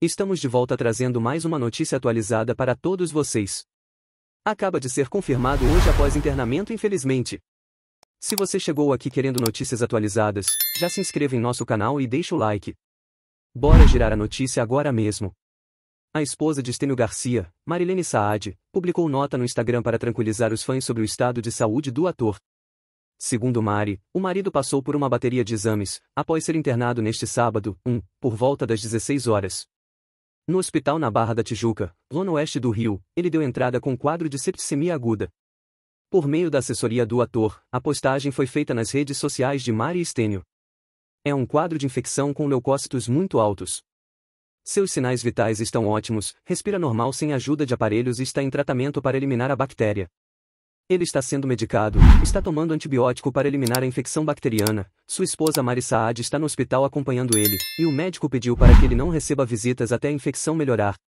Estamos de volta trazendo mais uma notícia atualizada para todos vocês. Acaba de ser confirmado hoje após internamento, infelizmente. Se você chegou aqui querendo notícias atualizadas, já se inscreva em nosso canal e deixa o like. Bora girar a notícia agora mesmo. A esposa de Estênio Garcia, Marilene Saad, publicou nota no Instagram para tranquilizar os fãs sobre o estado de saúde do ator. Segundo Mari, o marido passou por uma bateria de exames, após ser internado neste sábado, 1, um, por volta das 16 horas. No hospital na Barra da Tijuca, zona oeste do Rio, ele deu entrada com quadro de septicemia aguda. Por meio da assessoria do ator, a postagem foi feita nas redes sociais de Mari Estênio. É um quadro de infecção com leucócitos muito altos. Seus sinais vitais estão ótimos, respira normal sem ajuda de aparelhos e está em tratamento para eliminar a bactéria. Ele está sendo medicado, está tomando antibiótico para eliminar a infecção bacteriana. Sua esposa Mari Saad está no hospital acompanhando ele, e o médico pediu para que ele não receba visitas até a infecção melhorar.